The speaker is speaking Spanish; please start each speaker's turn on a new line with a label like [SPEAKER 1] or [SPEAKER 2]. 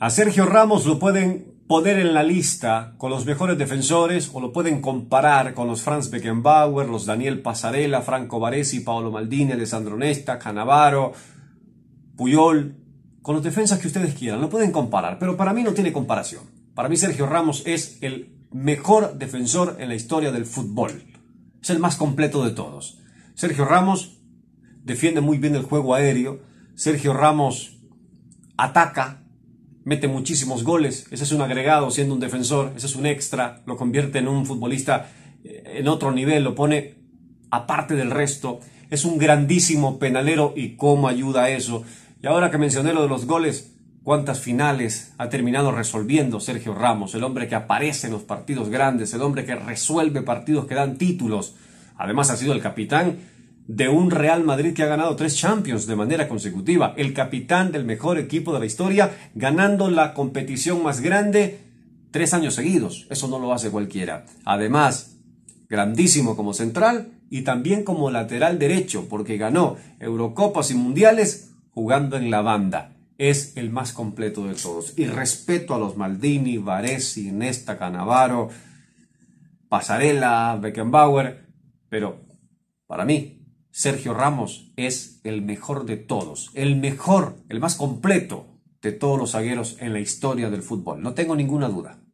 [SPEAKER 1] A Sergio Ramos lo pueden poner en la lista con los mejores defensores o lo pueden comparar con los Franz Beckenbauer, los Daniel Pasarela, Franco Baresi, Paolo Maldini, Alessandro Nesta, Canavaro, Puyol, con los defensas que ustedes quieran. Lo pueden comparar, pero para mí no tiene comparación. Para mí Sergio Ramos es el mejor defensor en la historia del fútbol. Es el más completo de todos. Sergio Ramos defiende muy bien el juego aéreo. Sergio Ramos ataca mete muchísimos goles, ese es un agregado siendo un defensor, ese es un extra, lo convierte en un futbolista eh, en otro nivel, lo pone aparte del resto, es un grandísimo penalero y cómo ayuda eso. Y ahora que mencioné lo de los goles, cuántas finales ha terminado resolviendo Sergio Ramos, el hombre que aparece en los partidos grandes, el hombre que resuelve partidos que dan títulos. Además ha sido el capitán de un Real Madrid que ha ganado tres Champions de manera consecutiva, el capitán del mejor equipo de la historia, ganando la competición más grande tres años seguidos. Eso no lo hace cualquiera. Además, grandísimo como central y también como lateral derecho, porque ganó Eurocopas y Mundiales jugando en la banda. Es el más completo de todos. Y respeto a los Maldini, Varese, Nesta, Canavaro, Pasarela, Beckenbauer, pero para mí Sergio Ramos es el mejor de todos, el mejor, el más completo de todos los zagueros en la historia del fútbol, no tengo ninguna duda.